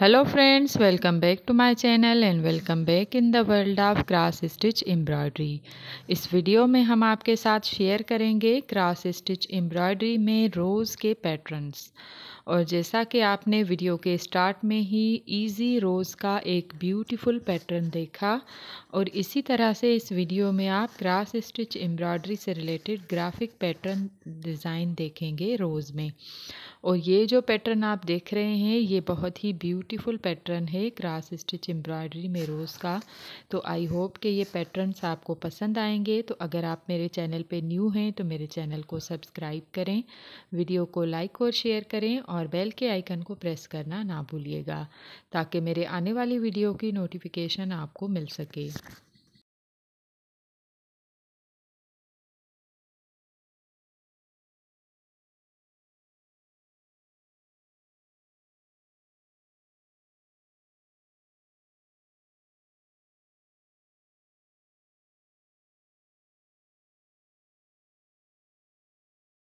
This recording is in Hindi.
hello friends welcome back to my channel and welcome back in the world of cross stitch embroidery इस वीडियो में हम आपके साथ शेयर करेंगे क्रॉस स्टिच एम्ब्रॉयडरी में रोज़ के पैटर्न्स और जैसा कि आपने वीडियो के स्टार्ट में ही इजी रोज़ का एक ब्यूटीफुल पैटर्न देखा और इसी तरह से इस वीडियो में आप ग्रास स्टिच एम्ब्रॉयडरी से रिलेटेड ग्राफिक पैटर्न डिज़ाइन देखेंगे रोज़ में और ये जो पैटर्न आप देख रहे हैं ये बहुत ही ब्यूटीफुल पैटर्न है ग्रास स्टिच एम्ब्रॉयडरी में रोज़ का तो आई होप कि ये पैटर्न्स आपको पसंद आएंगे तो अगर आप मेरे चैनल पे न्यू हैं तो मेरे चैनल को सब्सक्राइब करें वीडियो को लाइक और शेयर करें और और बेल के आइकन को प्रेस करना ना भूलिएगा ताकि मेरे आने वाली वीडियो की नोटिफिकेशन आपको मिल सके